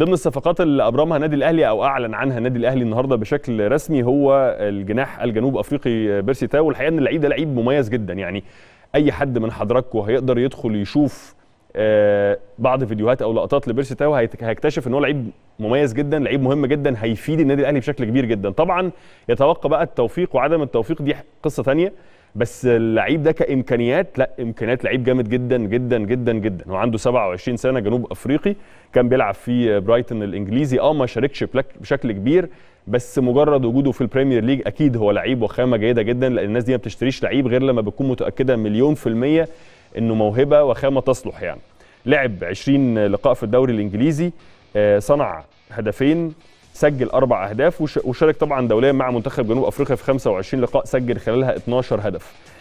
ضمن الصفقات اللي ابرمها النادي الاهلي او اعلن عنها النادي الاهلي النهارده بشكل رسمي هو الجناح الجنوب افريقي بيرسي تاو والحقيقه ان اللعيب ده لعيب مميز جدا يعني اي حد من حضراتكم هيقدر يدخل يشوف آه، بعض فيديوهات او لقطات لبيرسي تاو هيكتشف ان هو لعيب مميز جدا لعيب مهم جدا هيفيد النادي الاهلي بشكل كبير جدا طبعا يتوقع بقى التوفيق وعدم التوفيق دي قصه ثانيه بس اللعيب ده كامكانيات لا امكانيات لعيب جامد جدا جدا جدا جدا هو عنده 27 سنه جنوب افريقي كان بيلعب في برايتون الانجليزي اه ما شاركش بشكل كبير بس مجرد وجوده في البريمير ليج اكيد هو لعيب وخامه جيده جدا لان الناس دي ما بتشتريش لعيب غير لما بتكون متاكده مليون في الميه انه موهبه وخامه تصلح يعني لعب 20 لقاء في الدوري الانجليزي آه، صنع هدفين سجل اربع اهداف وشارك طبعا دوليا مع منتخب جنوب افريقيا في 25 لقاء سجل خلالها 12 هدف